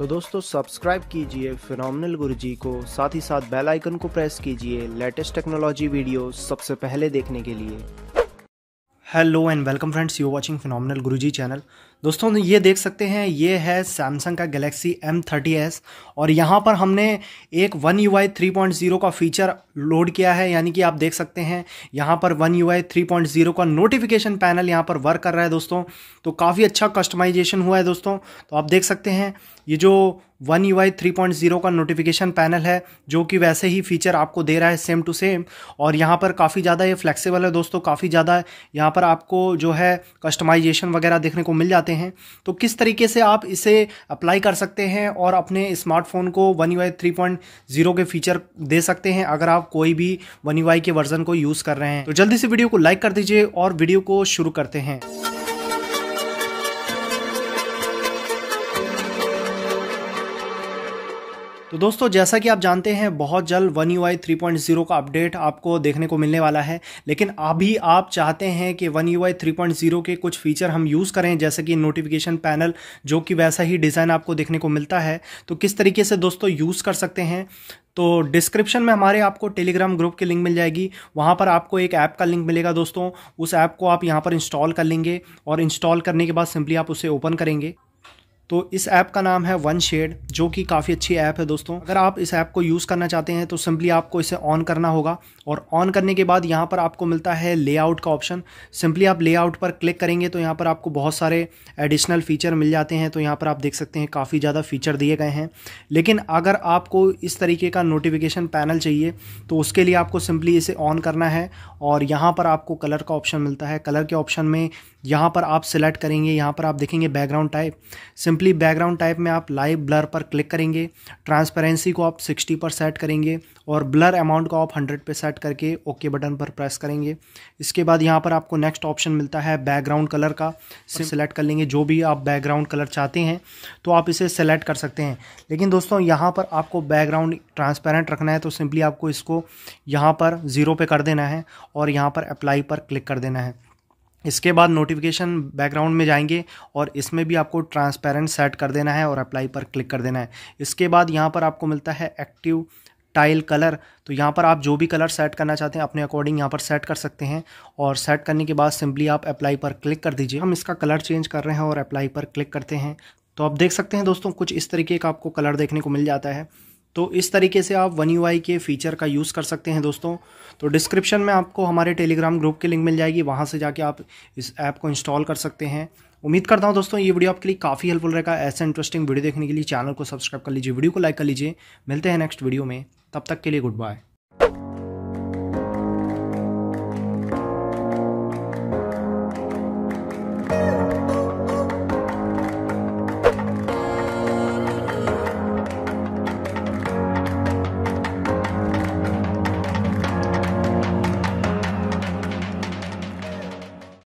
तो दोस्तों सब्सक्राइब कीजिए फिनोमिनल गुरु जी को साथ ही साथ बेल आइकन को प्रेस कीजिए लेटेस्ट टेक्नोलॉजी वीडियो सबसे पहले देखने के लिए hello and welcome friends you watching phenomenal Guruji channel दोस्तों ये देख सकते हैं ये है सैमसंग का गैलेक्सी एम थर्टी एस और यहाँ पर हमने एक One U I three point zero का फीचर लोड किया है यानी कि आप देख सकते हैं यहाँ पर One U I three point zero का नोटिफिकेशन पैनल यहाँ पर वर्क कर रहा है दोस्तों तो काफ़ी अच्छा कस्टमाइजेशन हुआ है दोस्तों तो आप देख सकते हैं ये जो one U I three point zero का नोटिफिकेशन पैनल है जो कि वैसे ही फीचर आपको दे रहा है सेम टू सेम और यहाँ पर काफ़ी ज़्यादा ये फ्लेक्सीबल है दोस्तों काफ़ी ज़्यादा यहाँ पर आपको जो है कस्टमाइजेशन वगैरह देखने को मिल जाते चाहते हैं तो किस तरीके से आप इसे अप्लाई कर सकते हैं और अपने स्मार्टफोन को one U three point zero के फीचर दे सकते हैं अगर आप कोई भी वन यू के वर्जन को यूज़ कर रहे हैं तो जल्दी से वीडियो को लाइक कर दीजिए और वीडियो को शुरू करते हैं तो दोस्तों जैसा कि आप जानते हैं बहुत जल्द one U I three point zero का अपडेट आपको देखने को मिलने वाला है लेकिन अभी आप चाहते हैं कि one U I three point zero के कुछ फीचर हम यूज़ करें जैसे कि नोटिफिकेशन पैनल जो कि वैसा ही डिज़ाइन आपको देखने को मिलता है तो किस तरीके से दोस्तों यूज़ कर सकते हैं तो डिस्क्रिप्शन में हमारे आपको टेलीग्राम ग्रुप की लिंक मिल जाएगी वहाँ पर आपको एक ऐप का लिंक मिलेगा दोस्तों उस ऐप को आप यहाँ पर इंस्टॉल कर लेंगे और इंस्टॉल करने के बाद सिंपली आप उसे ओपन करेंगे तो इस ऐप का नाम है वन शेड जो कि काफ़ी अच्छी ऐप है दोस्तों अगर आप इस ऐप को यूज़ करना चाहते हैं तो सिंपली आपको इसे ऑन करना होगा और ऑन करने के बाद यहाँ पर आपको मिलता है लेआउट का ऑप्शन सिंपली आप लेआउट पर क्लिक करेंगे तो यहाँ पर आपको बहुत सारे एडिशनल फ़ीचर मिल जाते हैं तो यहाँ पर आप देख सकते हैं काफ़ी ज़्यादा फ़ीचर दिए गए हैं लेकिन अगर आपको इस तरीके का नोटिफिकेशन पैनल चाहिए तो उसके लिए आपको सिंपली इसे ऑन करना है और यहाँ पर आपको कलर का ऑप्शन मिलता है कलर के ऑप्शन में यहाँ पर आप सिलेक्ट करेंगे यहाँ पर आप देखेंगे background type simply simply background type में आप लाइव ब्लर पर क्लिक करेंगे ट्रांसपेरेंसी को आप 60 पर सेट करेंगे और ब्लर अमाउंट को आप 100 पे सेट करके ओके okay बटन पर प्रेस करेंगे इसके बाद यहाँ पर आपको नेक्स्ट ऑप्शन मिलता है बैकग्राउंड कलर का सिलेक्ट कर लेंगे जो भी आप बैकग्राउंड कलर चाहते हैं तो आप इसे सेलेक्ट कर सकते हैं लेकिन दोस्तों यहाँ पर आपको बैकग्राउंड ट्रांसपेरेंट रखना है तो सिंपली आपको इसको यहाँ पर ज़ीरो पर कर देना है और यहाँ पर अप्लाई पर क्लिक कर देना है इसके बाद नोटिफिकेशन बैकग्राउंड में जाएंगे और इसमें भी आपको ट्रांसपेरेंट सेट कर देना है और अप्लाई पर क्लिक कर देना है इसके बाद यहाँ पर आपको मिलता है एक्टिव टाइल कलर तो यहाँ पर आप जो भी कलर सेट करना चाहते हैं अपने अकॉर्डिंग यहाँ पर सेट कर सकते हैं और सेट करने के बाद सिंपली आप अप्लाई पर क्लिक कर दीजिए हम इसका कलर चेंज कर रहे हैं और अप्लाई पर क्लिक करते हैं तो आप देख सकते हैं दोस्तों कुछ इस तरीके का आपको कलर देखने को मिल जाता है तो इस तरीके से आप वन यू के फीचर का यूज़ कर सकते हैं दोस्तों तो डिस्क्रिप्शन में आपको हमारे टेलीग्राम ग्रुप की लिंक मिल जाएगी वहाँ से जाके आप इस ऐप को इंस्टॉल कर सकते हैं उम्मीद करता हूँ दोस्तों ये वीडियो आपके लिए काफ़ी हेल्पफुल रहेगा ऐसे इंटरेस्टिंग वीडियो देखने के लिए चैनल को सब्सक्राइब कर लीजिए वीडियो को लाइक कर लीजिए मिलते हैं नेक्स्ट वीडियो में तब तक के लिए गुड बाय